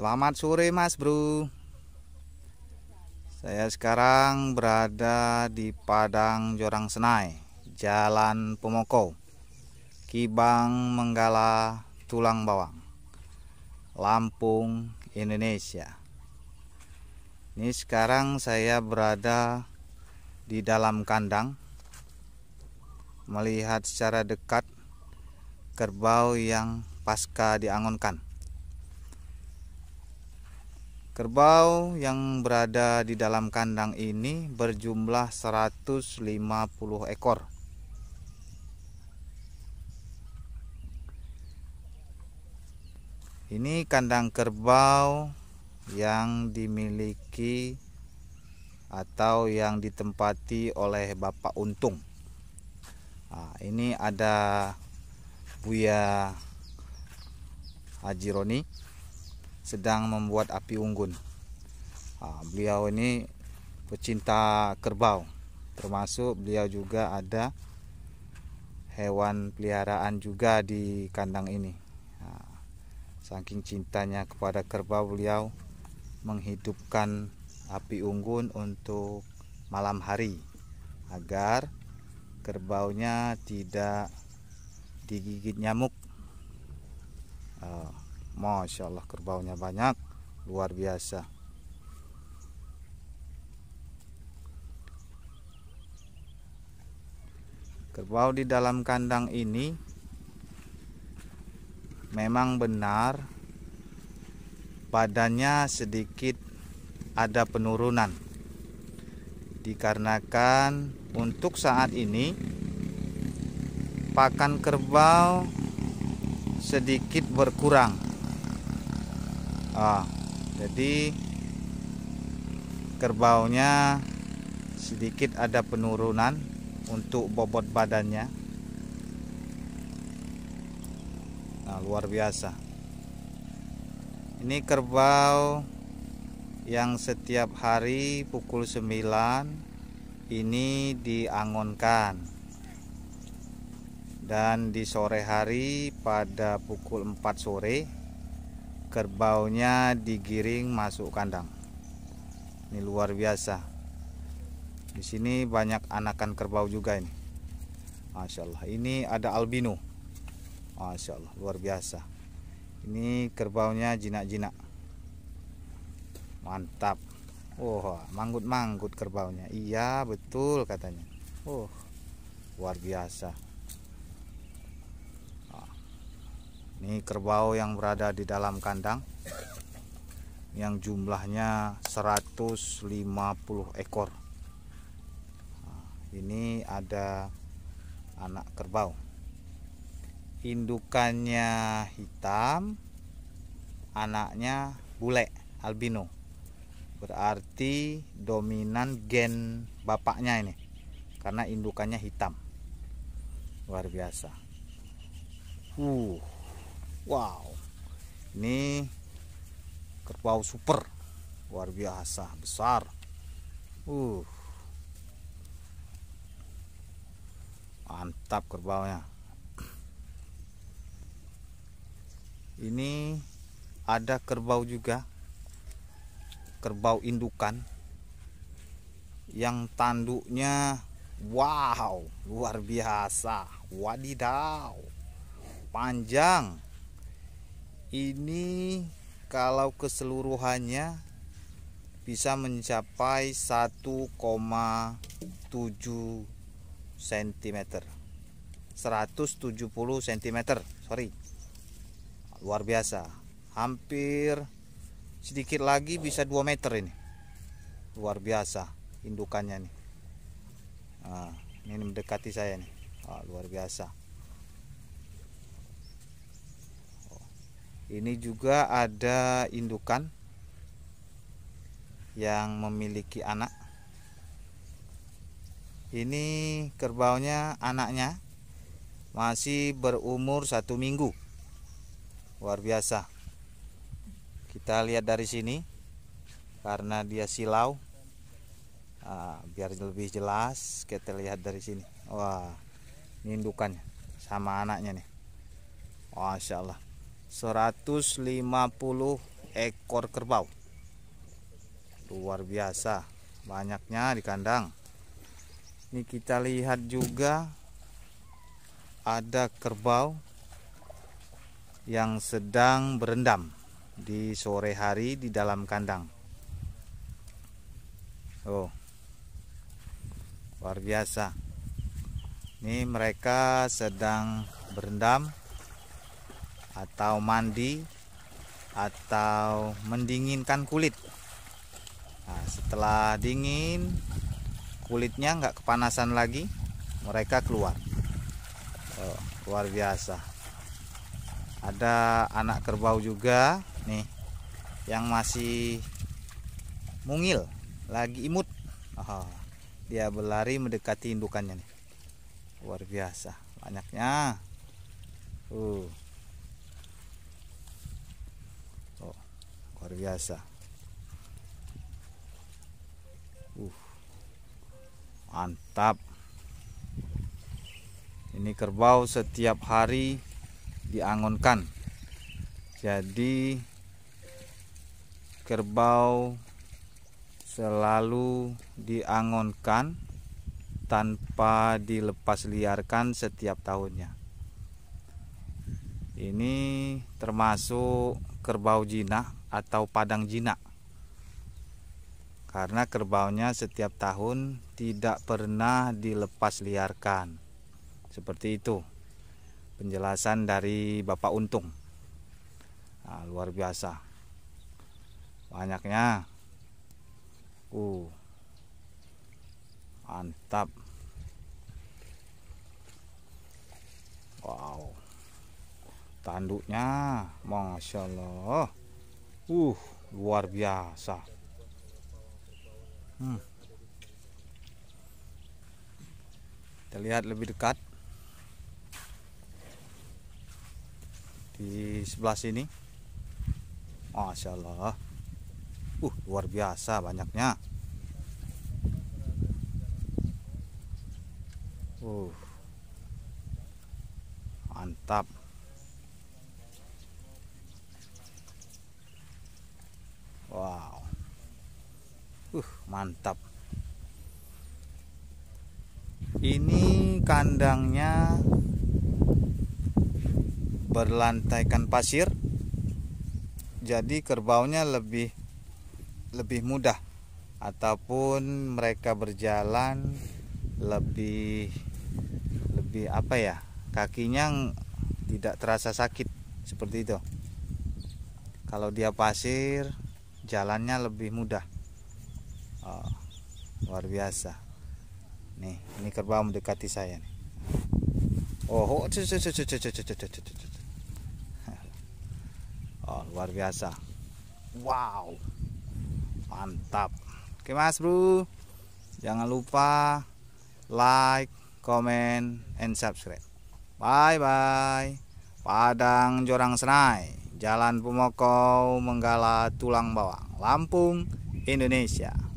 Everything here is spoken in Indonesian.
Selamat sore Mas Bro Saya sekarang berada di Padang Jorang Senai Jalan Pemoko Kibang Menggala Tulang Bawang Lampung Indonesia Ini sekarang saya berada di dalam kandang Melihat secara dekat kerbau yang pasca diangonkan Kerbau yang berada di dalam kandang ini berjumlah 150 ekor. Ini kandang kerbau yang dimiliki atau yang ditempati oleh Bapak Untung. Nah, ini ada Buya Haji Roni sedang membuat api unggun. Ah, beliau ini pecinta kerbau, termasuk beliau juga ada hewan peliharaan juga di kandang ini. Ah, saking cintanya kepada kerbau, beliau menghidupkan api unggun untuk malam hari agar kerbaunya tidak digigit nyamuk. Oh. Masya Allah kerbaunya banyak luar biasa kerbau di dalam kandang ini memang benar badannya sedikit ada penurunan dikarenakan untuk saat ini pakan kerbau sedikit berkurang ah, jadi kerbaunya sedikit ada penurunan untuk bobot badannya nah luar biasa ini kerbau yang setiap hari pukul 9 ini diangonkan dan di sore hari pada pukul 4 sore kerbaunya digiring masuk kandang. Ini luar biasa. Di sini banyak anakan kerbau juga ini. Masya Allah. Ini ada albino. Masya Allah. Luar biasa. Ini kerbaunya jinak-jinak. Mantap. Wah, oh, manggut-manggut kerbaunya. Iya, betul katanya. Oh, luar biasa. Ini kerbau yang berada di dalam kandang yang jumlahnya 150 ekor. Nah, ini ada anak kerbau. Indukannya hitam, anaknya bule albino. Berarti dominan gen bapaknya ini karena indukannya hitam. Luar biasa. Uh. Wow Ini Kerbau super Luar biasa besar Uh Mantap kerbaunya Ini Ada kerbau juga Kerbau indukan Yang tanduknya Wow, luar biasa. Wadidaw. Panjang ini kalau keseluruhannya bisa mencapai 1,7 cm 170 cm sorry luar biasa hampir sedikit lagi bisa 2 meter ini luar biasa indukannya nih nah, ini mendekati saya nih ah, luar biasa ini juga ada indukan yang memiliki anak ini kerbaunya anaknya masih berumur satu minggu luar biasa kita lihat dari sini karena dia silau nah, biar lebih jelas kita lihat dari sini wah ini indukannya sama anaknya nih Masya Allah 150 ekor kerbau luar biasa banyaknya di kandang ini kita lihat juga ada kerbau yang sedang berendam di sore hari di dalam kandang oh luar biasa ini mereka sedang berendam atau mandi atau mendinginkan kulit nah, setelah dingin kulitnya nggak kepanasan lagi mereka keluar oh, luar biasa ada anak kerbau juga nih yang masih mungil lagi imut oh, dia berlari mendekati indukannya nih luar biasa banyaknya uh luar biasa uh mantap ini kerbau setiap hari diangonkan jadi kerbau selalu diangonkan tanpa dilepas liarkan setiap tahunnya ini termasuk kerbau jinak atau padang jinak karena kerbaunya setiap tahun tidak pernah dilepas liarkan. Seperti itu penjelasan dari Bapak Untung. Nah, luar biasa. Banyaknya. Uh. Mantap. Wow. Tanduknya, masya Allah uh luar biasa hmm. kita lihat lebih dekat di sebelah sini Masya Allah uh luar biasa banyaknya uh mantap Uh, mantap. Ini kandangnya berlantaikan pasir. Jadi kerbaunya lebih lebih mudah ataupun mereka berjalan lebih lebih apa ya? Kakinya tidak terasa sakit seperti itu. Kalau dia pasir, jalannya lebih mudah luar biasa nih ini kerbau mendekati saya nih oh, oh oh luar biasa wow mantap oke mas bro jangan lupa like comment and subscribe bye bye Padang Jorang Senai Jalan Pemokau Menggala Tulang Bawang Lampung Indonesia